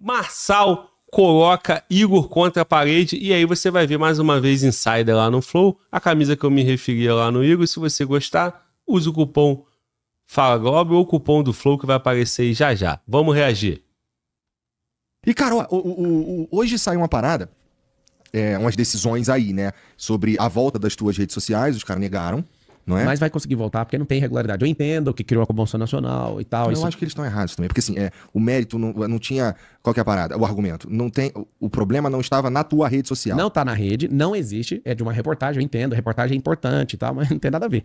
Marçal coloca Igor contra a parede e aí você vai ver mais uma vez Insider lá no Flow, a camisa que eu me referia lá no Igor. Se você gostar, use o cupom Fala Globo ou o cupom do Flow que vai aparecer já já. Vamos reagir. E, cara, o, o, o, hoje sai uma parada, é, umas decisões aí, né? Sobre a volta das tuas redes sociais, os caras negaram. Não é? Mas vai conseguir voltar porque não tem regularidade. Eu entendo que criou a Convenção Nacional e tal. Eu isso... acho que eles estão errados também. Porque assim, é, o mérito não, não tinha. Qual é a parada? O argumento. Não tem, o problema não estava na tua rede social. Não está na rede, não existe. É de uma reportagem, eu entendo. reportagem é importante e tal, mas não tem nada a ver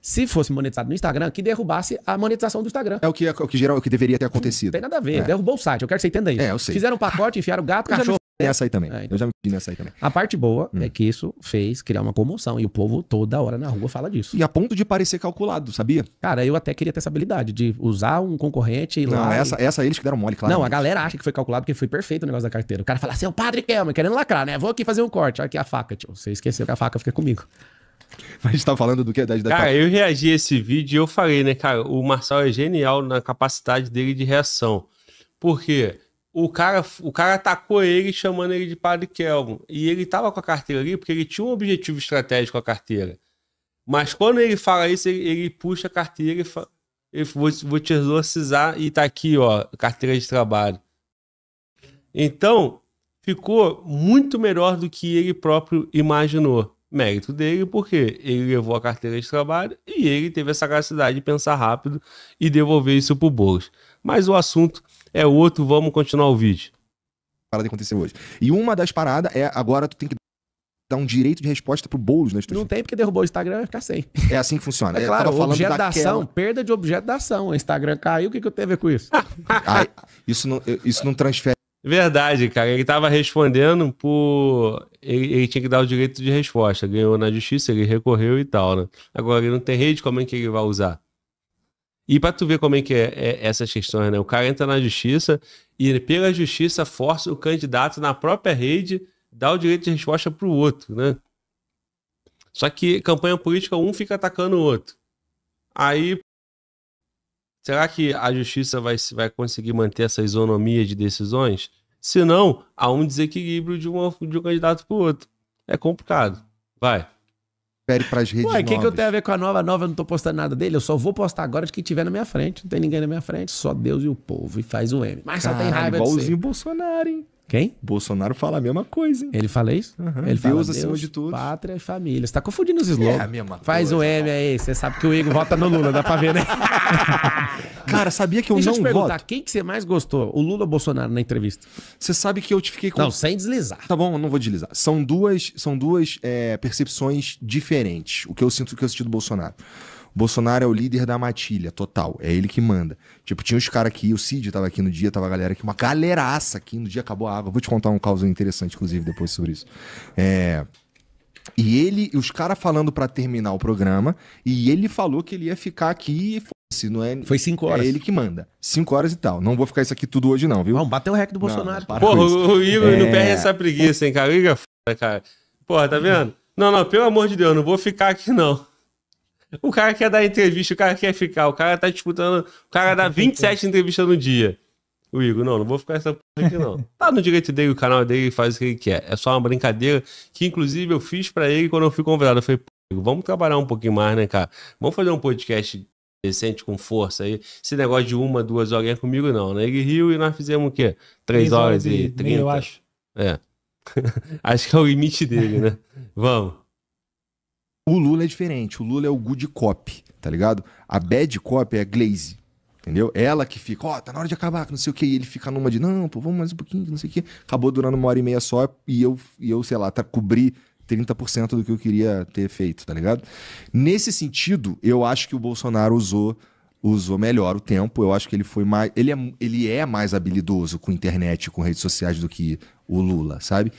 se fosse monetizado no Instagram, que derrubasse a monetização do Instagram. É o que, é o que, geral, o que deveria ter acontecido. Não tem nada a ver, é. derrubou o site, eu quero que você entenda isso. É, eu sei. Fizeram um pacote, enfiaram gato, cachorro nessa aí também. É, então. Eu já me pedi nessa aí também. A parte boa hum. é que isso fez criar uma comoção e o povo toda hora na rua fala disso. E a ponto de parecer calculado, sabia? Cara, eu até queria ter essa habilidade de usar um concorrente e Não, Essa, e... essa eles que deram mole, claro. Não, a galera acha que foi calculado porque foi perfeito o negócio da carteira. O cara fala assim, o padre me querendo lacrar, né? Vou aqui fazer um corte. Olha aqui a faca, tio. Você esqueceu que a faca fica comigo. Mas a tá gente falando do que? Da, da... Cara, eu reagi a esse vídeo e eu falei, né, cara, o Marçal é genial na capacidade dele de reação. Por quê? Porque o cara, o cara atacou ele chamando ele de Padre Kelvin. E ele tava com a carteira ali porque ele tinha um objetivo estratégico com a carteira. Mas quando ele fala isso, ele, ele puxa a carteira e fala, eu vou, vou te exorcizar e tá aqui, ó, carteira de trabalho. Então, ficou muito melhor do que ele próprio imaginou. Mérito dele, porque ele levou a carteira de trabalho e ele teve a sagacidade de pensar rápido e devolver isso pro Boulos. Mas o assunto é outro, vamos continuar o vídeo. Parada que aconteceu hoje. E uma das paradas é agora tu tem que dar um direito de resposta pro Boulos né? tuas... Não tem, porque derrubou o Instagram vai ficar sem. É assim que funciona. É, claro, falando objeto daquela... da ação, perda de objeto da ação. O Instagram caiu, o que, que eu tenho a ver com isso? isso, não, isso não transfere. Verdade, cara. Ele estava respondendo por. Ele, ele, tinha que dar o direito de resposta. Ganhou na justiça, ele recorreu e tal, né? Agora ele não tem rede, como é que ele vai usar? E para tu ver como é que é, é, essas questões, né? O cara entra na justiça e pela justiça força o candidato na própria rede dar o direito de resposta para o outro, né? Só que campanha política um fica atacando o outro. Aí será que a justiça vai, vai conseguir manter essa isonomia de decisões? Se não, há um desequilíbrio de, um de um candidato para o outro. É complicado. Vai. Pere para as redes Ué, o que, que eu tenho a ver com a nova? nova eu não tô postando nada dele. Eu só vou postar agora de quem tiver na minha frente. Não tem ninguém na minha frente, só Deus e o povo. E faz um M. Mas Caralho, só tem raiva igualzinho de ser. Bolsonaro, hein? Quem? Bolsonaro fala a mesma coisa. Hein? Ele fala isso? Uhum. Ele Deus fala, é acima Deus, de tudo. Pátria e família. Você tá confundindo os slogans. É a mesma Faz coisa, um M aí. Você sabe que o Igor vota no Lula, dá pra ver, né? Cara, sabia que eu Deixa não eu te perguntar, quem que você mais gostou? O Lula ou o Bolsonaro na entrevista? Você sabe que eu te fiquei com... Não, sem deslizar. Tá bom, eu não vou deslizar. São duas, são duas é, percepções diferentes. O que eu sinto o que eu senti do Bolsonaro. Bolsonaro é o líder da matilha, total. É ele que manda. Tipo, tinha os caras aqui, o Cid tava aqui no dia, tava a galera aqui, uma galeraça aqui no dia, acabou a água. Vou te contar um caso interessante, inclusive, depois sobre isso. É. E ele, os caras falando para terminar o programa, e ele falou que ele ia ficar aqui e se não é, Foi cinco horas. É ele que manda. Cinco horas e tal. Não vou ficar isso aqui tudo hoje, não, viu? Não, bateu o rec do Bolsonaro. Não, Porra, o Igor é... não perde essa preguiça, hein, cara? Igor é foda, cara. Porra, tá vendo? Não, não, pelo amor de Deus, não vou ficar aqui, não. O cara quer dar entrevista, o cara quer ficar, o cara tá disputando, o cara dá 27 entrevistas no dia. O Igor, não, não vou ficar essa porra aqui não. Tá no direito dele, o canal dele faz o que ele quer. É só uma brincadeira que, inclusive, eu fiz para ele quando eu fui convidado. Eu falei, Igor, vamos trabalhar um pouquinho mais, né, cara? Vamos fazer um podcast decente, com força aí. Esse negócio de uma, duas horas é comigo, não, né? Ele riu e nós fizemos o quê? Três, Três horas, horas, e trinta. Eu acho. É. acho que é o limite dele, né? vamos. O Lula é diferente. O Lula é o good cop, tá ligado? A bad cop é a Glaze. Entendeu? É ela que fica, ó, oh, tá na hora de acabar, que não sei o que. E ele fica numa de, não, pô, vamos mais um pouquinho, não sei o que. Acabou durando uma hora e meia só e eu, e eu sei lá, tá, cobri 30% do que eu queria ter feito, tá ligado? Nesse sentido, eu acho que o Bolsonaro usou usou melhor o tempo. Eu acho que ele foi mais. Ele é, ele é mais habilidoso com internet, com redes sociais do que o Lula, sabe?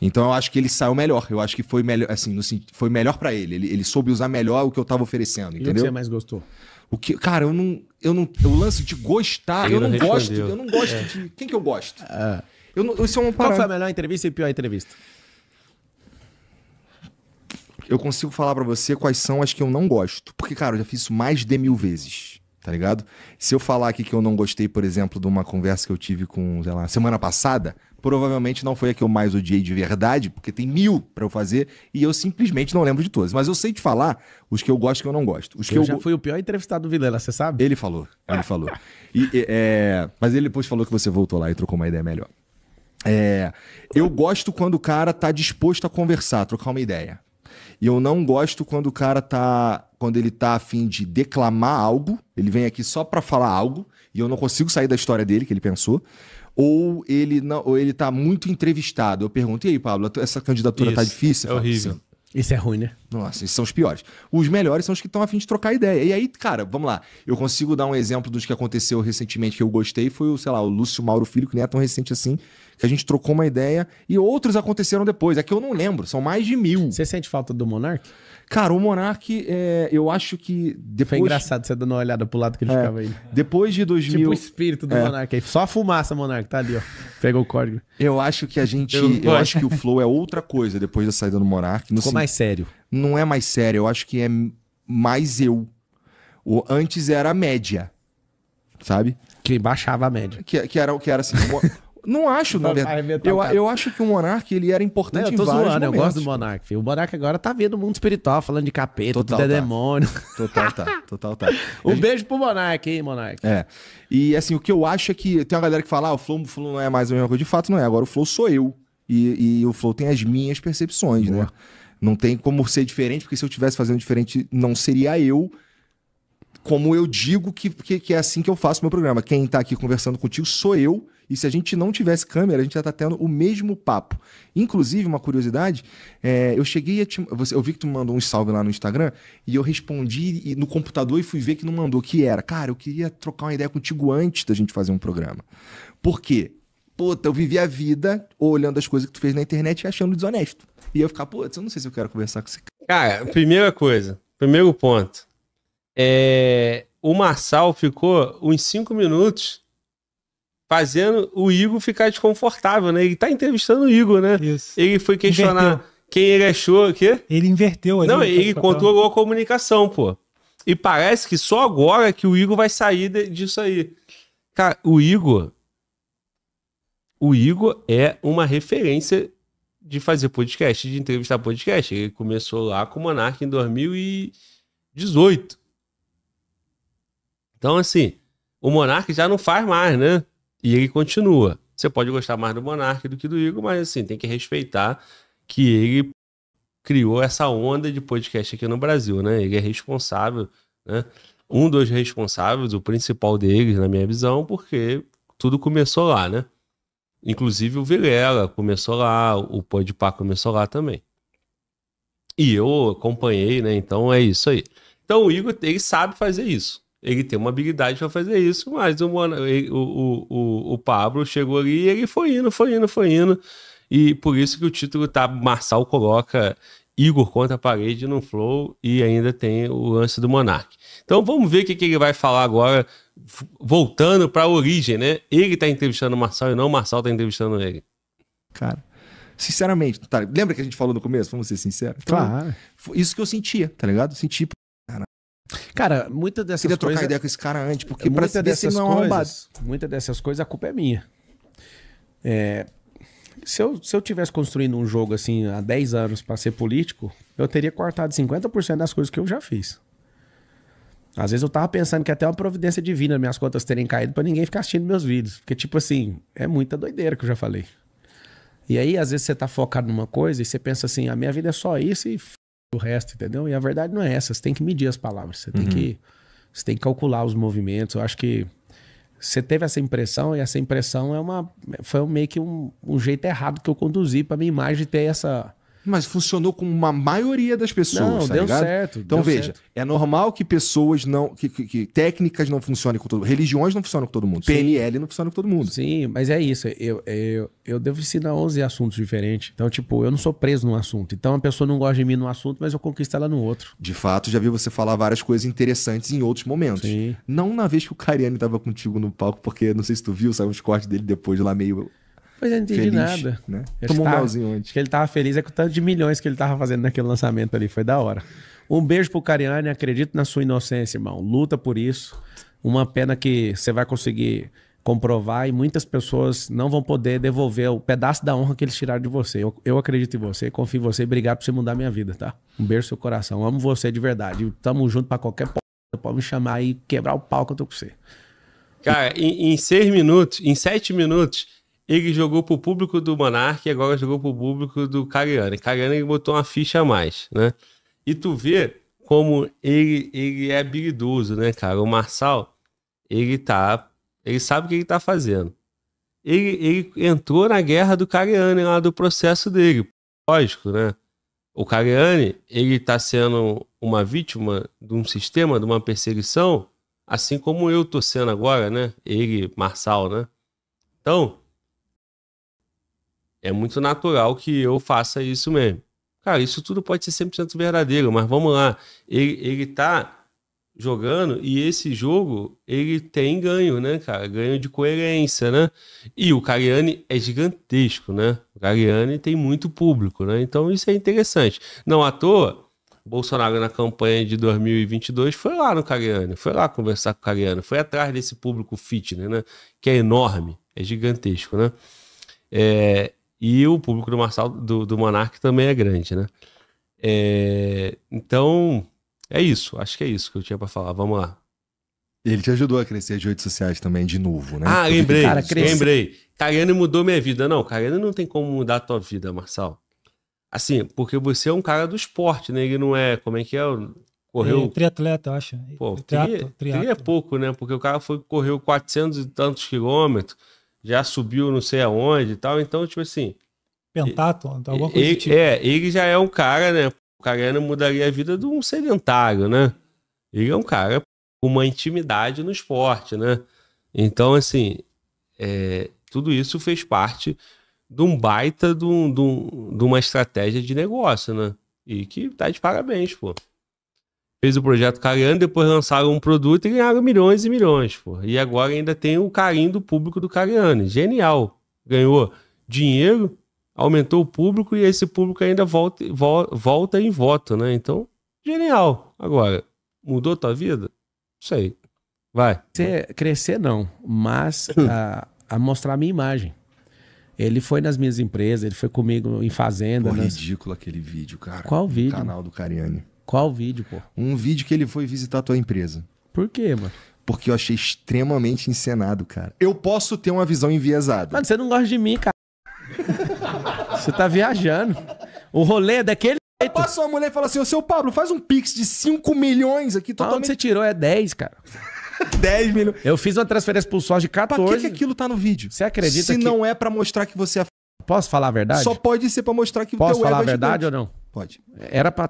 Então eu acho que ele saiu melhor. Eu acho que foi melhor, assim, no, foi melhor para ele. ele. ele. soube usar melhor o que eu tava oferecendo, entendeu? E o que você mais gostou? O que, cara, eu não, eu não, o lance de gostar, eu não, não gosto, eu não gosto é. de quem que eu gosto. É. Eu não, isso é um Qual foi a melhor entrevista e pior entrevista? Eu consigo falar para você quais são as que eu não gosto, porque cara, eu já fiz isso mais de mil vezes tá ligado? Se eu falar aqui que eu não gostei, por exemplo, de uma conversa que eu tive com, sei lá, semana passada, provavelmente não foi a que eu mais odiei de verdade, porque tem mil para eu fazer e eu simplesmente não lembro de todas. Mas eu sei te falar os que eu gosto e que eu não gosto. Os eu que eu já go... fui o pior entrevistado do Vilela, você sabe? Ele falou, ele falou. E, é... Mas ele depois falou que você voltou lá e trocou uma ideia melhor. É... Eu gosto quando o cara tá disposto a conversar, trocar uma ideia. E eu não gosto quando o cara tá. Quando ele tá afim de declamar algo, ele vem aqui só para falar algo, e eu não consigo sair da história dele, que ele pensou. Ou ele não, ou ele tá muito entrevistado. Eu pergunto, e aí, Pablo, essa candidatura tá Isso, tá difícil? É horrível. Assim. Isso é ruim, né? Nossa, esses são os piores. Os melhores são os que estão afim de trocar ideia. E aí, cara, vamos lá. Eu consigo dar um exemplo dos que aconteceu recentemente que eu gostei. Foi o, sei lá, o Lúcio Mauro Filho, que nem é tão recente assim, que a gente trocou uma ideia. E outros aconteceram depois. É que eu não lembro. São mais de mil. Você sente falta do Monark? Cara, o Monark, é, eu acho que depois... Foi engraçado você dando uma olhada pro lado que ele é, ficava aí. Depois de 2000... Tipo o espírito do é. Monark aí. Só a fumaça, Monark. Tá ali, ó. Pega o código. Eu acho que a gente... Eu, eu acho que o Flow é outra coisa depois da saída do Monark. Ficou mais sério não é mais séria, eu acho que é mais eu. O, antes era a média, sabe? Que baixava a média. Que, que, era, que era assim... Não acho, na verdade. Eu, eu acho que o Monark ele era importante não, eu tô em vários zoando, momentos. Eu gosto do Monark. Filho. O Monark agora tá vendo o mundo espiritual, falando de capeta, total, tudo tá. é demônio. Total, tá. Total, tá. um beijo pro Monark, hein, Monark. É. E assim, o que eu acho é que tem uma galera que fala, ah, o Flow, não é mais a mesma coisa. De fato, não é. Agora o Flow sou eu. E, e o Flow tem as minhas percepções, né? Boa. né? Não tem como ser diferente, porque se eu estivesse fazendo diferente, não seria eu. Como eu digo que, que, que é assim que eu faço meu programa. Quem está aqui conversando contigo sou eu. E se a gente não tivesse câmera, a gente já tá tendo o mesmo papo. Inclusive, uma curiosidade, é, eu cheguei a te, você, eu vi que tu mandou um salve lá no Instagram e eu respondi no computador e fui ver que não mandou, que era, cara, eu queria trocar uma ideia contigo antes da gente fazer um programa. Por quê? puta, eu vivi a vida olhando as coisas que tu fez na internet e achando desonesto. E eu ficar, puta, eu não sei se eu quero conversar com esse cara. Cara, primeira coisa, primeiro ponto. É, o Marçal ficou uns cinco minutos fazendo o Igor ficar desconfortável, né? Ele tá entrevistando o Igor, né? Isso. Ele foi questionar inverteu. quem ele achou, o quê? Ele inverteu ali. Não, ele controlou a comunicação, pô. E parece que só agora que o Igor vai sair de, disso aí. Cara, o Igor, o Igor é uma referência de fazer podcast, de entrevistar podcast. Ele começou lá com o Monark em 2018. Então, assim, o Monark já não faz mais, né? E ele continua. Você pode gostar mais do Monark do que do Igor, mas assim, tem que respeitar que ele criou essa onda de podcast aqui no Brasil, né? Ele é responsável, né? Um dos responsáveis, o principal deles, na minha visão, porque tudo começou lá, né? Inclusive o Vilela começou lá, o Podpah começou lá também. E eu acompanhei, né? Então é isso aí. Então o Igor ele sabe fazer isso. Ele tem uma habilidade para fazer isso, mas o, o, o, o Pablo chegou ali e ele foi indo, foi indo, foi indo. E por isso que o título tá. Marçal coloca Igor contra a parede no Flow e ainda tem o lance do Monark. Então vamos ver o que, que ele vai falar agora voltando para a origem, né? Ele tá entrevistando o Marçal e não o Marçal tá entrevistando ele. Cara, sinceramente, tá, lembra que a gente falou no começo? Vamos ser sinceros? Então, claro. Isso que eu sentia, tá ligado? Senti. Cara, muita dessas queria coisas. Queria trocar ideia com esse cara antes, porque muita pra dessas não coisas, Muita dessas coisas a culpa é minha. É, se eu, se eu tivesse construindo um jogo assim há 10 anos para ser político, eu teria cortado 50% das coisas que eu já fiz. Às vezes eu tava pensando que é até uma providência divina minhas contas terem caído para ninguém ficar assistindo meus vídeos. Porque, tipo assim, é muita doideira que eu já falei. E aí, às vezes, você tá focado numa coisa e você pensa assim, a ah, minha vida é só isso e f... o resto, entendeu? E a verdade não é essa. Você tem que medir as palavras. Você tem, uhum. que, você tem que calcular os movimentos. Eu acho que você teve essa impressão e essa impressão é uma foi meio que um, um jeito errado que eu conduzi para minha imagem ter essa mas funcionou com uma maioria das pessoas. Não, tá deu ligado? certo. Então deu veja, certo. é normal que pessoas não. Que, que, que, técnicas não funcionem com todo mundo. Religiões não funcionam com todo mundo. Sim. PNL não funciona com todo mundo. Sim, mas é isso. Eu, eu, eu devo ensinar 11 assuntos diferentes. Então, tipo, eu não sou preso num assunto. Então, a pessoa não gosta de mim num assunto, mas eu conquisto ela no outro. De fato, já vi você falar várias coisas interessantes em outros momentos. Sim. Não na vez que o Cariani tava contigo no palco, porque não sei se tu viu, saiu uns cortes dele depois lá meio Pois eu não entendi feliz, nada. Né? Tomou um melzinho antes. que ele tava feliz é com o tanto de milhões que ele tava fazendo naquele lançamento ali. Foi da hora. Um beijo pro Cariani. Acredito na sua inocência, irmão. Luta por isso. Uma pena que você vai conseguir comprovar e muitas pessoas não vão poder devolver o pedaço da honra que eles tiraram de você. Eu, eu acredito em você, confio em você e obrigado por você mudar minha vida, tá? Um beijo no seu coração. Amo você de verdade. Tamo junto para qualquer porra. Pode me chamar e quebrar o pau que eu tô com você. Cara, em, em seis minutos, em sete minutos, ele jogou pro público do Monark e agora jogou pro público do Cariani. Cariani ele botou uma ficha a mais, né? E tu vê como ele, ele é habilidoso, né, cara? O Marçal, ele tá. Ele sabe o que ele tá fazendo. Ele, ele entrou na guerra do Cariani lá do processo dele. Lógico, né? O Cariani, ele tá sendo uma vítima de um sistema, de uma perseguição, assim como eu tô sendo agora, né? Ele, Marçal, né? Então, é muito natural que eu faça isso mesmo. Cara, isso tudo pode ser 100% verdadeiro, mas vamos lá. Ele, ele tá jogando e esse jogo ele tem ganho, né, cara? Ganho de coerência, né? E o Cariani é gigantesco, né? O Cariani tem muito público, né? Então isso é interessante. Não à toa, Bolsonaro na campanha de 2022 foi lá no Cariani, foi lá conversar com o Cariani, foi atrás desse público fitness, né? Que é enorme, é gigantesco, né? É, e o público do Marçal, do, do Monark também é grande, né? É, então, é isso. Acho que é isso que eu tinha para falar. Vamos lá. Ele te ajudou a crescer de redes sociais também, de novo, né? Ah, lembrei. Cara lembrei. Cariani mudou minha vida. Não, Cariani não tem como mudar a tua vida, Marçal. Assim, porque você é um cara do esporte, né? Ele não é, como é que é? Correu... É, triatleta, eu acho. Pô, triato, triato. é pouco, né? Porque o cara foi, correu 400 e tantos quilômetros já subiu não sei aonde e tal. Então, tipo assim. Pentathlon, então, alguma coisa ele, tipo. É, ele já é um cara, né? O cara não mudaria a vida de um sedentário, né? Ele é um cara com uma intimidade no esporte, né? Então, assim, é, tudo isso fez parte de um baita de, um, de, um, de uma estratégia de negócio, né? E que tá de parabéns, pô fez o projeto Cariano, depois lançaram um produto e ganharam milhões e milhões, pô. E agora ainda tem o carinho do público do Cariane Genial. Ganhou dinheiro, aumentou o público e esse público ainda volta, volta em voto, né? Então, genial. Agora, mudou tua vida? Isso aí. Vai. Crescer, crescer não, mas a, a, mostrar a minha imagem. Ele foi nas minhas empresas, ele foi comigo em fazenda. Pô, nas... Né? ridículo aquele vídeo, cara. Qual vídeo? O canal do Cariani. Qual vídeo, pô? Um vídeo que ele foi visitar a tua empresa. Por quê, mano? Porque eu achei extremamente encenado, cara. Eu posso ter uma visão enviesada. Mano, você não gosta de mim, cara. você tá viajando. O rolê é daquele jeito. Passa uma mulher e fala assim, ô seu Pablo, faz um pix de 5 milhões aqui totalmente... Onde você tirou é 10, cara. 10 milhões. Eu fiz uma transferência pro sócio de 14. Pra que, que aquilo tá no vídeo? Você acredita Se que... não é para mostrar que você é... Posso falar a verdade? Só pode ser para mostrar que Posso teu falar a é verdade é ou não? Pode. Era para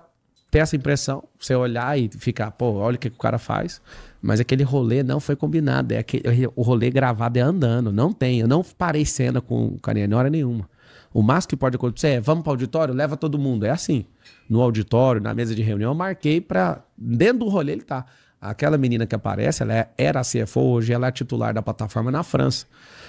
ter essa impressão, você olhar e ficar, pô, olha o que, que o cara faz. Mas aquele rolê não foi combinado. É aquele, é, o rolê gravado é andando. Não tem. Eu não parei cena com o carinha na hora nenhuma. O máximo que pode acontecer é, vamos para o auditório, leva todo mundo. É assim. No auditório, na mesa de reunião, eu marquei para Dentro do rolê ele tá. Aquela menina que aparece, ela é, era a CFO, hoje ela é titular da plataforma na França.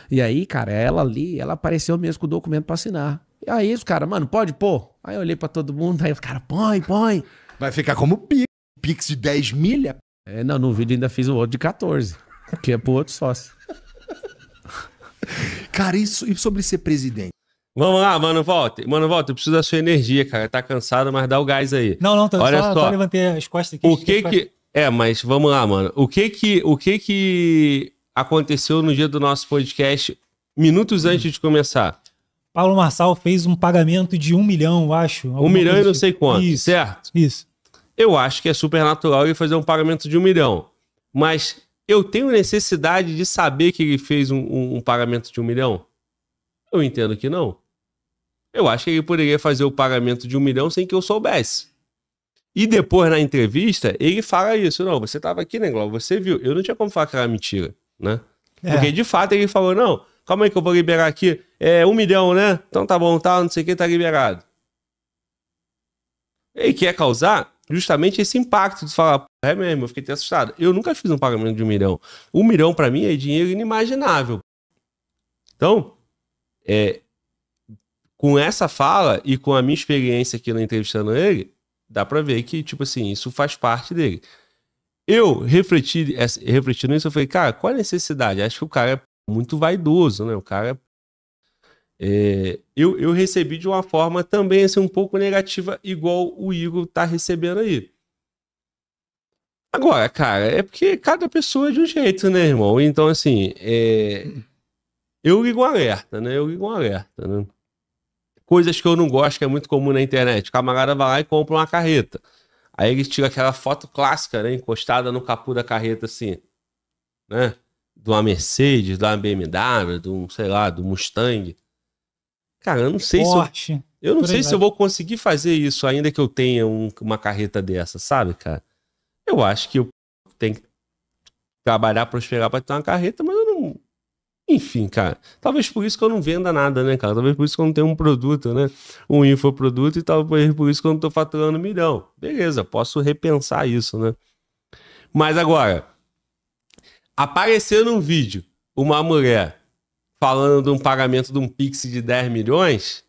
E aí, cara, ela ali, ela apareceu mesmo com o documento para assinar. E aí os caras, mano, pode pôr? Aí eu olhei pra todo mundo, aí os caras, põe, põe. Vai ficar como Pix, Pix de 10 milha. É, não, no vídeo ainda fiz o outro de 14, que é pro outro sócio. cara, isso, e sobre ser presidente? Vamos lá, mano, volta. Mano, volta, eu preciso da sua energia, cara. Tá cansado, mas dá o gás aí. Não, não, tô, Olha só, só. levantei as costas aqui. O que... que... É, mas vamos lá, mano. O que que, o que que aconteceu no dia do nosso podcast, minutos antes de começar? Paulo Marçal fez um pagamento de um milhão, acho. Um milhão e não sei tipo. quanto, isso, certo? Isso. Eu acho que é super natural ele fazer um pagamento de um milhão. Mas eu tenho necessidade de saber que ele fez um, um, um pagamento de um milhão? Eu entendo que não. Eu acho que ele poderia fazer o pagamento de um milhão sem que eu soubesse. E depois na entrevista, ele fala isso. Não, você estava aqui, né, Globo? Você viu. Eu não tinha como falar aquela mentira, né? É. Porque de fato ele falou, não, Calma aí que eu vou liberar aqui. É um milhão, né? Então tá bom, tá, não sei o que, tá liberado. Ele quer causar justamente esse impacto de falar, é mesmo, eu fiquei assustado. Eu nunca fiz um pagamento de um milhão. Um milhão para mim é dinheiro inimaginável. Então, é, com essa fala e com a minha experiência aqui na entrevistando ele, dá para ver que, tipo assim, isso faz parte dele. Eu refleti, refletindo isso, eu falei, cara, qual a necessidade? Acho que o cara muito vaidoso, né? O cara. É, eu, eu recebi de uma forma também assim, um pouco negativa, igual o Igor tá recebendo aí. Agora, cara, é porque cada pessoa é de um jeito, né, irmão? Então, assim, é... eu ligo um alerta, né? Eu ligo um alerta, né? Coisas que eu não gosto, que é muito comum na internet. O camarada vai lá e compra uma carreta. Aí ele tira aquela foto clássica, né? Encostada no capô da carreta, assim. Né? de uma Mercedes, uma BMW, de um, sei lá, do Mustang. Cara, eu não sei Forte. se eu, eu não Por sei aí, se vai. eu vou conseguir fazer isso ainda que eu tenha um, uma carreta dessa, sabe, cara? Eu acho que eu tenho que trabalhar, prosperar para ter uma carreta, mas eu não, enfim, cara, talvez por isso que eu não venda nada, né, cara? Talvez por isso que eu não tenho um produto, né? Um infoproduto e talvez por isso que eu não tô faturando um milhão. Beleza, posso repensar isso, né? Mas agora, aparecer num vídeo uma mulher falando de um pagamento de um Pix de 10 milhões,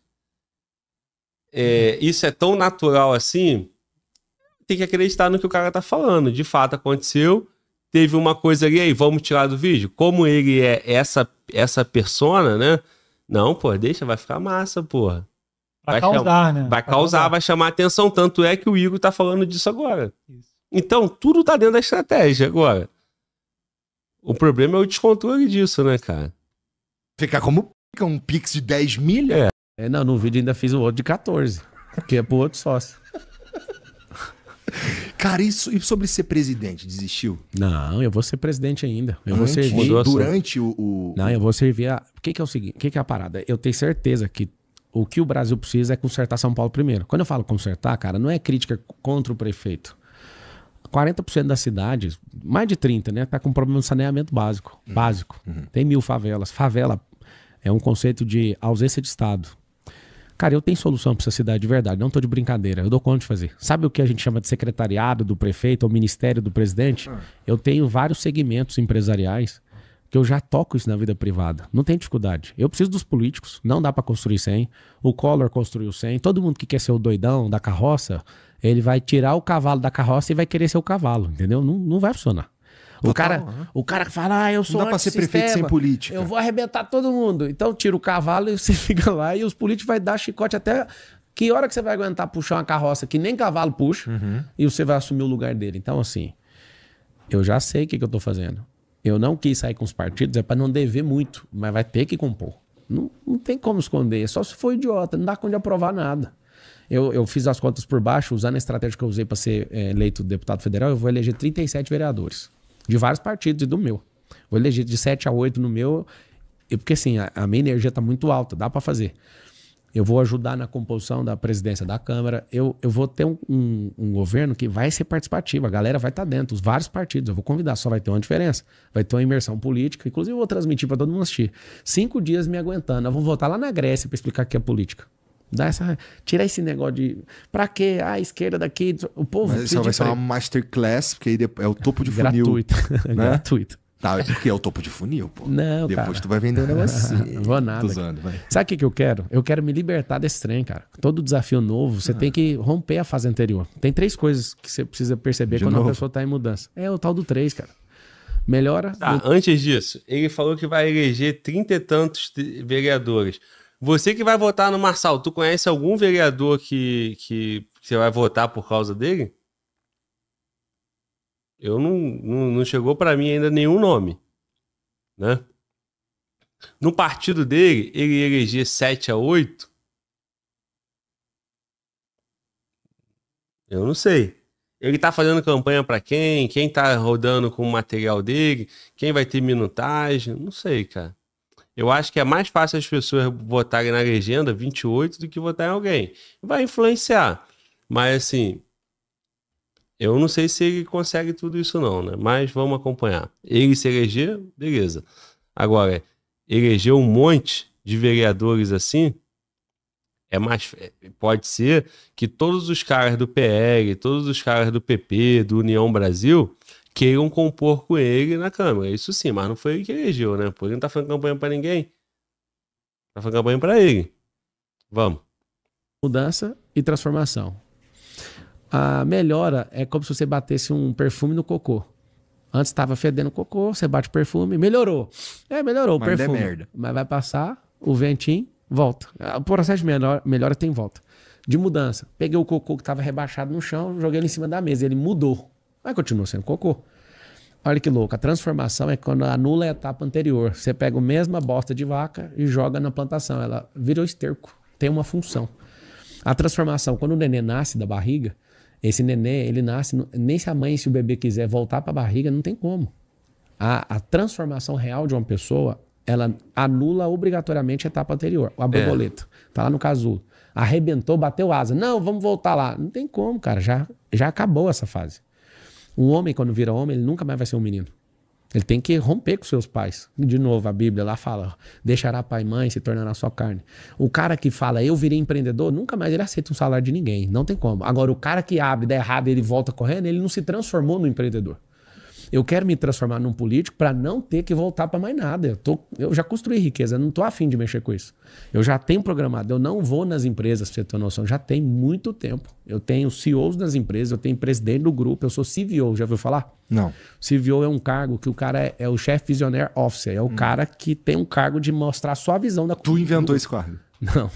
é, isso é tão natural assim, tem que acreditar no que o cara tá falando. De fato, aconteceu, teve uma coisa ali, aí vamos tirar do vídeo. Como ele é essa, essa persona, né? Não, pô, deixa, vai ficar massa, porra. Vai, vai causar, né? Vai, vai causar, causar, vai chamar atenção. Tanto é que o Igor tá falando disso agora. Isso. Então, tudo tá dentro da estratégia agora. O problema é o descontrole disso, né, cara? Ficar como um pix de 10 mil? É. É, não, no vídeo ainda fiz o outro de 14, que é pro outro sócio. Cara, isso, e sobre ser presidente, desistiu? Não, eu vou ser presidente ainda. Eu Antes, vou servir. Durante o, o, Não, eu vou servir a. O que, que é o seguinte? O que, que é a parada? Eu tenho certeza que o que o Brasil precisa é consertar São Paulo primeiro. Quando eu falo consertar, cara, não é crítica contra o prefeito. 40% da cidade, mais de 30, né, tá com problema de saneamento básico. Uhum. Básico. Uhum. Tem mil favelas. Favela é um conceito de ausência de Estado. Cara, eu tenho solução para essa cidade de verdade, não tô de brincadeira, eu dou conta de fazer. Sabe o que a gente chama de secretariado do prefeito ou ministério do presidente? Ah. Eu tenho vários segmentos empresariais que eu já toco isso na vida privada. Não tem dificuldade. Eu preciso dos políticos, não dá para construir sem. O Collor construiu sem. Todo mundo que quer ser o doidão da carroça, ele vai tirar o cavalo da carroça e vai querer ser o cavalo, entendeu? Não, não vai funcionar. O Total, cara, né? o cara fala, ah, eu sou Não dá pra ser prefeito sem política. Eu vou arrebentar todo mundo. Então tira o cavalo e você fica lá e os políticos vai dar chicote até que hora que você vai aguentar puxar uma carroça que nem cavalo puxa uhum. e você vai assumir o lugar dele. Então assim, eu já sei o que, que eu tô fazendo. Eu não quis sair com os partidos, é para não dever muito, mas vai ter que compor. Não, não tem como esconder, é só se for idiota, não dá conta de aprovar nada. Eu, eu fiz as contas por baixo, usando a estratégia que eu usei para ser é, eleito deputado federal, eu vou eleger 37 vereadores, de vários partidos e do meu. Vou eleger de 7 a 8 no meu, porque assim, a, a minha energia está muito alta, dá para fazer eu vou ajudar na composição da presidência da Câmara, eu, eu vou ter um, um, um governo que vai ser participativo, a galera vai estar tá dentro, os vários partidos, eu vou convidar, só vai ter uma diferença, vai ter uma imersão política, inclusive eu vou transmitir para todo mundo assistir. Cinco dias me aguentando, eu vou voltar lá na Grécia para explicar o que é política. Dá essa, tirar esse negócio de. Pra quê? Ah, a esquerda daqui. O povo. Mas isso vai ser uma masterclass, porque aí é o topo de funil. Gratuito. Né? Gratuito. Tá, é porque é o topo de funil, pô. Não, Depois cara. tu vai vender um negocinho. Vou nada. Usando, Sabe o que, eu quero? Eu quero me libertar desse trem, cara. Todo desafio novo, você ah. tem que romper a fase anterior. Tem três coisas que você precisa perceber de quando novo? a pessoa tá em mudança. É o tal do três, cara. Melhora. Tá, antes disso, ele falou que vai eleger trinta e tantos vereadores. Você que vai votar no Marçal, tu conhece algum vereador que, que você vai votar por causa dele? eu não, não, não chegou para mim ainda nenhum nome, né? No partido dele, ele eleger 7 a 8. Eu não sei. Ele tá fazendo campanha para quem? Quem tá rodando com o material dele? Quem vai ter minutagem? Não sei, cara. Eu acho que é mais fácil as pessoas votarem na legenda 28 do que votar em alguém. Vai influenciar. Mas assim, eu não sei se ele consegue tudo isso não, né? Mas vamos acompanhar. Ele se eleger, beleza. Agora, eleger um monte de vereadores assim, é mais pode ser que todos os caras do PL, todos os caras do PP, do União Brasil, queiram compor com ele na Câmara. Isso sim, mas não foi ele que elegeu, né? Porque ele não tá fazendo campanha para ninguém. Tá fazendo campanha para ele. Vamos. Mudança e transformação a melhora é como se você batesse um perfume no cocô. Antes estava fedendo cocô, você bate o perfume, melhorou. É, melhorou Mas o é perfume. Merda. Mas vai passar o ventinho, volta. O processo de melhora, melhora tem volta. De mudança. Peguei o cocô que estava rebaixado no chão, joguei ele em cima da mesa. Ele mudou. Mas continua sendo cocô. Olha que louco. A transformação é quando anula a etapa anterior. Você pega a mesma bosta de vaca e joga na plantação. Ela vira o esterco. Tem uma função. A transformação, quando o neném nasce da barriga, esse neném, ele nasce, nem se a mãe, se o bebê quiser voltar para a barriga, não tem como. A, a, transformação real de uma pessoa, ela anula obrigatoriamente a etapa anterior, a borboleta. É. Tá lá no casulo. Arrebentou, bateu asa. Não, vamos voltar lá. Não tem como, cara. Já, já acabou essa fase. Um homem, quando vira homem, ele nunca mais vai ser um menino. Ele tem que romper com seus pais. De novo, a Bíblia lá fala: deixará pai e mãe, se tornará só carne. O cara que fala, eu virei empreendedor, nunca mais ele aceita um salário de ninguém. Não tem como. Agora, o cara que abre, dá errado, ele volta correndo, ele não se transformou no empreendedor. Eu quero me transformar num político para não ter que voltar para mais nada. Eu, tô, eu já construí riqueza, não estou afim de mexer com isso. Eu já tenho programado, eu não vou nas empresas, pra você ter noção, já tem muito tempo. Eu tenho CEOs nas empresas, eu tenho presidente do grupo, eu sou CVO, já ouviu falar? Não. CVO é um cargo que o cara é, é o chefe visionaire officer, é o hum. cara que tem um cargo de mostrar só a visão da... Tu inventou esse cargo? Não.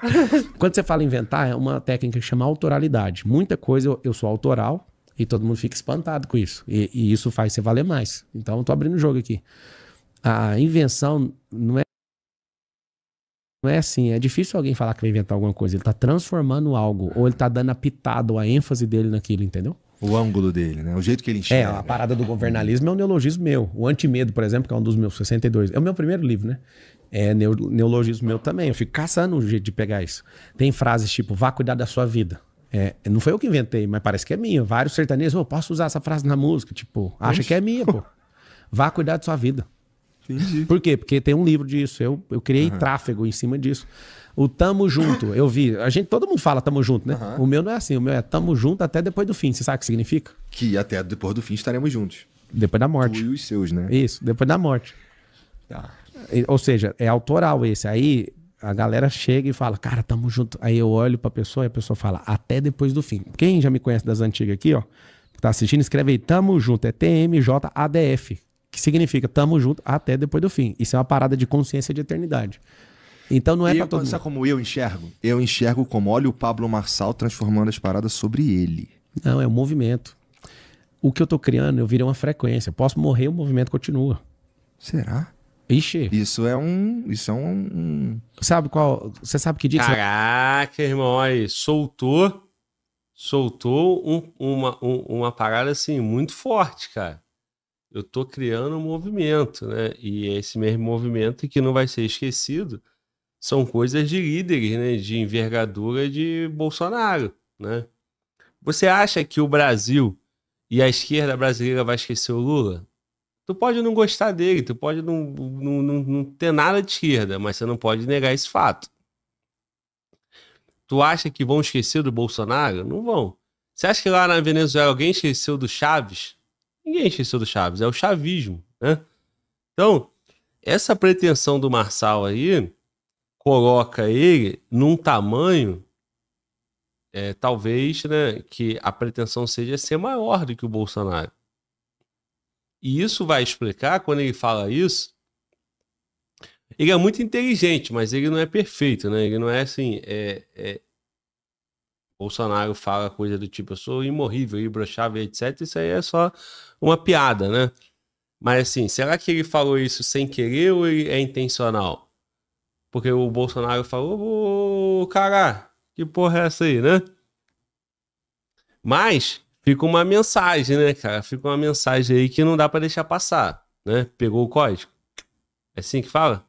Quando você fala inventar, é uma técnica que chama autoralidade. Muita coisa eu, eu sou autoral, e todo mundo fica espantado com isso. E, e isso faz você valer mais. Então, eu tô abrindo o jogo aqui. A invenção não é. Não é assim. É difícil alguém falar que vai inventar alguma coisa. Ele tá transformando algo. Ou ele tá dando a pitada ou a ênfase dele naquilo, entendeu? O ângulo dele, né? O jeito que ele enxerga. É, a parada do governalismo é um neologismo meu. O Antimedo, por exemplo, que é um dos meus 62. É o meu primeiro livro, né? É neologismo meu também. Eu fico caçando o jeito de pegar isso. Tem frases tipo, vá cuidar da sua vida. É, não foi eu que inventei, mas parece que é minha. Vários sertanejos, eu oh, posso usar essa frase na música? Tipo, acha que é minha, pô. Vá cuidar de sua vida. Entendi. Por quê? Porque tem um livro disso. Eu, eu criei uhum. tráfego em cima disso. O tamo junto, eu vi. A gente, todo mundo fala tamo junto, né? Uhum. O meu não é assim. O meu é tamo junto até depois do fim. Você sabe o que significa? Que até depois do fim estaremos juntos. Depois da morte. Tu e os seus, né? Isso, depois da morte. Tá. Ou seja, é autoral esse. Aí a galera chega e fala, cara, tamo junto. Aí eu olho pra pessoa e a pessoa fala, até depois do fim. Quem já me conhece das antigas aqui, ó, que tá assistindo, escreve aí, tamo junto, é TMJADF, que significa tamo junto até depois do fim. Isso é uma parada de consciência de eternidade. Então não é eu, pra todo Sabe como eu enxergo? Eu enxergo como, olha o Pablo Marçal transformando as paradas sobre ele. Não, é um movimento. O que eu tô criando, eu virei uma frequência. Posso morrer, o movimento continua. Será? Ixi. Isso é um. Isso é um. Sabe qual. Você sabe que dia Caraca, que você... irmão, aí, soltou. Soltou um, uma, um, uma parada assim muito forte, cara. Eu tô criando um movimento, né? E esse mesmo movimento que não vai ser esquecido são coisas de líderes, né? De envergadura de Bolsonaro, né? Você acha que o Brasil e a esquerda brasileira vai esquecer o Lula? Tu pode não gostar dele, tu pode não, não, não, não ter nada de esquerda, mas você não pode negar esse fato. Tu acha que vão esquecer do Bolsonaro? Não vão. Você acha que lá na Venezuela alguém esqueceu do Chaves? Ninguém esqueceu do Chaves, é o chavismo, né? Então, essa pretensão do Marçal aí coloca ele num tamanho é, talvez né, que a pretensão seja ser maior do que o Bolsonaro. E isso vai explicar, quando ele fala isso, ele é muito inteligente, mas ele não é perfeito, né? Ele não é assim. É, é... Bolsonaro fala coisa do tipo, eu sou imorrível, imbrochável, etc. Isso aí é só uma piada, né? Mas assim, será que ele falou isso sem querer ou ele é intencional? Porque o Bolsonaro falou, ô, cara, que porra é essa aí, né? Mas fica uma mensagem, né, cara? Fica uma mensagem aí que não dá para deixar passar, né? Pegou o código? É assim que fala?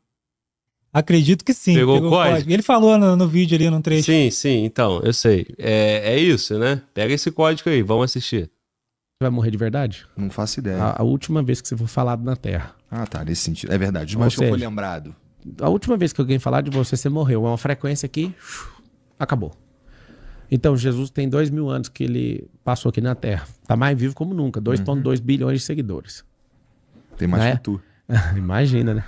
Acredito que sim. Pegou, pegou o código. código. Ele falou no, no, vídeo ali, no trecho. Sim, sim, então, eu sei. É, é isso, né? Pega esse código aí, vamos assistir. Você vai morrer de verdade? Não faço ideia. A, a, última vez que você for falado na Terra. Ah, tá, nesse sentido. É verdade, mas seja, eu fui lembrado. A última vez que alguém falar de você, você morreu. É uma frequência que acabou. Então, Jesus tem dois mil anos que ele passou aqui na Terra. Tá mais vivo como nunca. 2,2 uhum. bilhões de seguidores. Tem mais né? que tu. Imagina, né?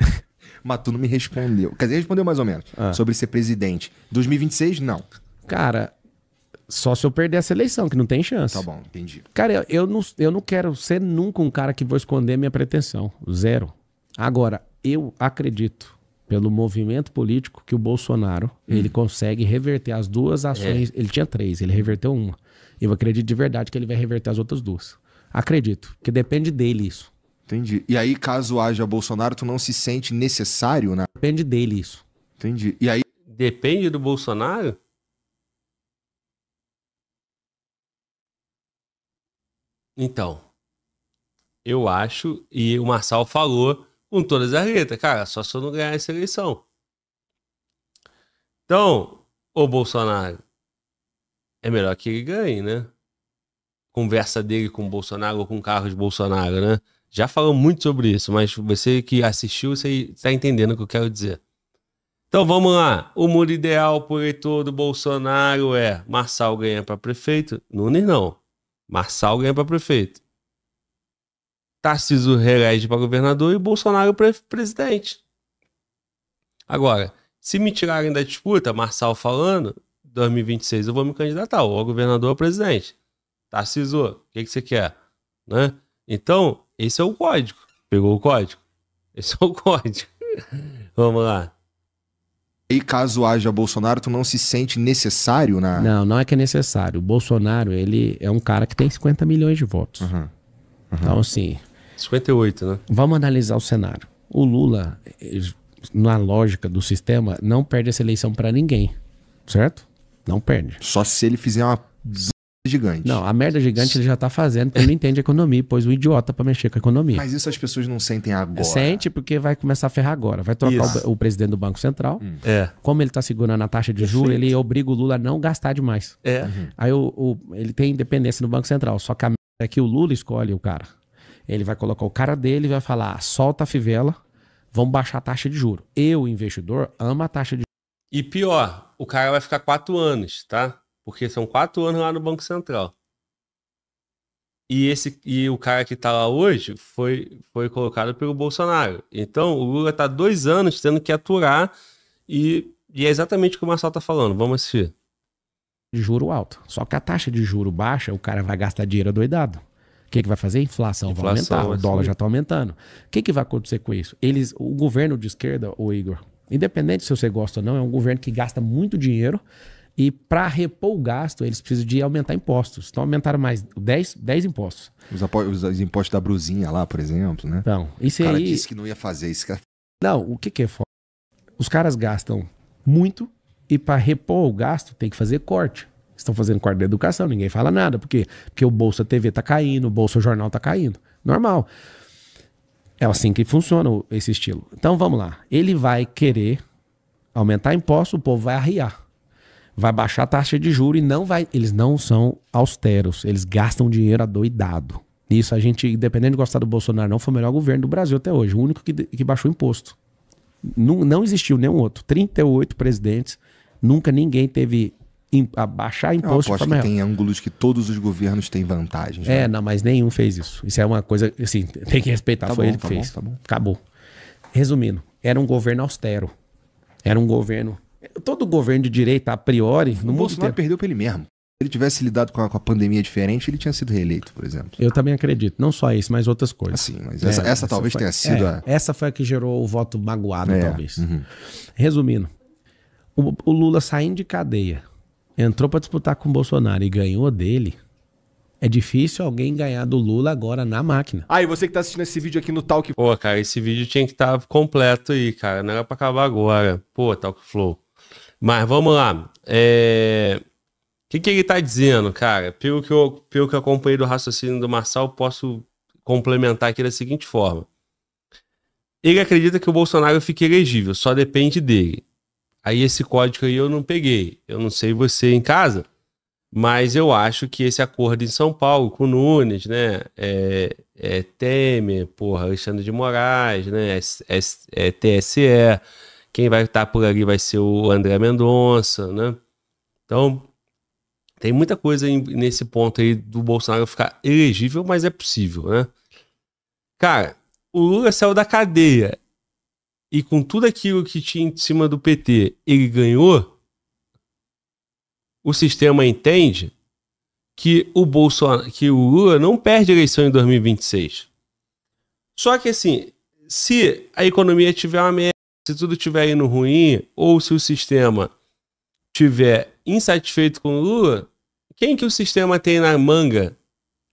Mas tu não me respondeu. Quer dizer, respondeu mais ou menos. Ah. Sobre ser presidente. 2026, não. Cara, só se eu perder essa eleição, que não tem chance. Tá bom, entendi. Cara, eu não, eu não quero ser nunca um cara que vou esconder minha pretensão. Zero. Agora, eu acredito pelo movimento político que o Bolsonaro hum. ele consegue reverter as duas ações. É. Ele tinha três, ele reverteu uma. Eu acredito de verdade que ele vai reverter as outras duas. Acredito, que depende dele isso. Entendi. E aí, caso haja Bolsonaro, tu não se sente necessário, né? Depende dele isso. Entendi. E aí. Depende do Bolsonaro? Então, eu acho, e o Marçal falou com todas as letras. Cara, só se eu não ganhar essa eleição. Então, o Bolsonaro, é melhor que ele ganhe, né? Conversa dele com o Bolsonaro ou com Carlos Bolsonaro, né? Já falou muito sobre isso, mas você que assistiu, você está entendendo o que eu quero dizer. Então vamos lá. O mundo ideal para o eleitor do Bolsonaro é Marçal ganha para prefeito? Nunes não. Marçal ganha para prefeito. Tarcísio reelege para governador e Bolsonaro para presidente. Agora, se me tirarem da disputa, Marçal falando, 2026 eu vou me candidatar, ou a governador ou a presidente. Tarcísio, o que, que você quer? Né? Então, esse é o código. Pegou o código? Esse é o código. Vamos lá. E caso haja Bolsonaro, tu não se sente necessário na. Não, não é que é necessário. O Bolsonaro, ele é um cara que tem 50 milhões de votos. Uhum. Uhum. Então, assim, 58, né? Vamos analisar o cenário. O Lula, na lógica do sistema, não perde essa eleição para ninguém, certo? Não perde. Só se ele fizer uma gigante. Não, a merda gigante ele já tá fazendo porque ele não entende economia, pois o um idiota para mexer com a economia. Mas isso as pessoas não sentem agora. Sente porque vai começar a ferrar agora. Vai trocar o, o, presidente do Banco Central. Hum. É. Como ele tá segurando a taxa de juros, ele obriga o Lula a não gastar demais. É. Uhum. Aí o, o, ele tem independência no Banco Central, só que a merda é que o Lula escolhe o cara. Ele vai colocar o cara dele e vai falar: ah, solta a fivela, vamos baixar a taxa de juro. Eu, investidor, amo a taxa de E pior, o cara vai ficar quatro anos, tá? Porque são quatro anos lá no Banco Central. E, esse, e o cara que tá lá hoje foi, foi colocado pelo Bolsonaro. Então, o Lula tá dois anos tendo que aturar e, e é exatamente o que o Marcelo tá falando. Vamos assistir. De juro alto. Só que a taxa de juro baixa, o cara vai gastar dinheiro doidado que, que vai fazer? Inflação, Inflação vai aumentar, o é dólar já está aumentando. O que, que vai acontecer com isso? Eles, o governo de esquerda, o Igor, independente se você gosta ou não, é um governo que gasta muito dinheiro e para repor o gasto, eles precisam de aumentar impostos. Então aumentaram mais 10, 10 impostos. Os, os impostos da brusinha lá, por exemplo, né? Então, isso aí... O cara aí... disse que não ia fazer isso. É não, o que, que é foda? Os caras gastam muito e para repor o gasto tem que fazer corte estão fazendo quarto da educação, ninguém fala nada. Por quê? Porque o Bolsa TV tá caindo, o Bolsa Jornal tá caindo. Normal. É assim que funciona esse estilo. Então vamos lá. Ele vai querer aumentar imposto, o povo vai arriar. Vai baixar a taxa de juros e não vai. Eles não são austeros, eles gastam dinheiro adoidado. Isso a gente, independente de gostar do Bolsonaro, não foi o melhor governo do Brasil até hoje. O único que, que baixou imposto. Não, não existiu nenhum outro. 38 presidentes, nunca ninguém teve Im, baixar imposto. Eu aposto que tem ângulos que todos os governos têm vantagens. É, né? não, mas nenhum fez isso. Isso é uma coisa, assim, tem que respeitar. Tá Foi bom, ele que tá fez. Bom, tá bom. Acabou. Resumindo, era um governo austero. Era um governo. Todo governo de direita, a priori, no o mundo. Bolsonaro inteiro. perdeu pra ele mesmo. Se ele tivesse lidado com a, com a, pandemia diferente, ele tinha sido reeleito, por exemplo. Eu também acredito. Não só isso, mas outras coisas. Assim, mas é, essa, é, essa, essa talvez foi, tenha é, sido é, a. Essa foi a que gerou o voto magoado, é, talvez. Uhum. Resumindo, o, o Lula saindo de cadeia, entrou para disputar com o Bolsonaro e ganhou dele, é difícil alguém ganhar do Lula agora na máquina. Ah, e você que tá assistindo esse vídeo aqui no Talk. Pô, cara, esse vídeo tinha que estar tá completo aí, cara. Não era pra acabar agora. Pô, Talk Flow. Mas vamos lá. É... O que, que ele tá dizendo, cara? Pelo que, eu, pelo que eu acompanhei do raciocínio do Marçal, posso complementar aqui da seguinte forma. Ele acredita que o Bolsonaro fique elegível, só depende dele. Aí esse código aí eu não peguei. Eu não sei você em casa, mas eu acho que esse acordo em São Paulo com o Nunes, né? É, é Temer, porra, Alexandre de Moraes, né? É, é, é TSE. Quem vai estar por ali vai ser o André Mendonça, né? Então, tem muita coisa nesse ponto aí do Bolsonaro ficar elegível, mas é possível, né? Cara, o Lula saiu da cadeia e com tudo aquilo que tinha em cima do PT, ele ganhou, o sistema entende que o Bolsonaro, que o Lula não perde a eleição em 2026. Só que assim, se a economia tiver uma merda, se tudo tiver indo ruim, ou se o sistema tiver insatisfeito com o Lula, quem que o sistema tem na manga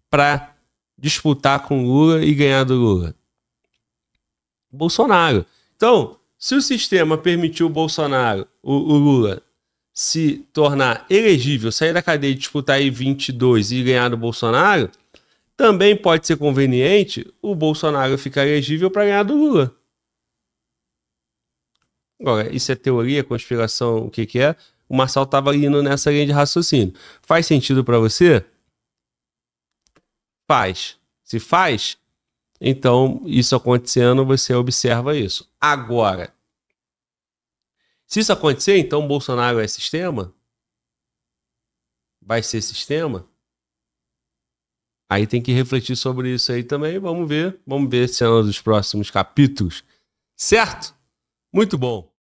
para disputar com o Lula e ganhar do Lula? Bolsonaro. Então, se o sistema permitiu o Bolsonaro, o, o Lula, se tornar elegível, sair da cadeia e disputar aí 22 e ganhar do Bolsonaro, também pode ser conveniente o Bolsonaro ficar elegível para ganhar do Lula. Agora, isso é teoria, conspiração, o que que é? O Marçal estava indo nessa linha de raciocínio. Faz sentido para você? Faz. Se faz, então, isso acontecendo, você observa isso. Agora, se isso acontecer, então Bolsonaro é sistema? Vai ser sistema? Aí tem que refletir sobre isso aí também. Vamos ver. Vamos ver esse ano é dos próximos capítulos. Certo? Muito bom.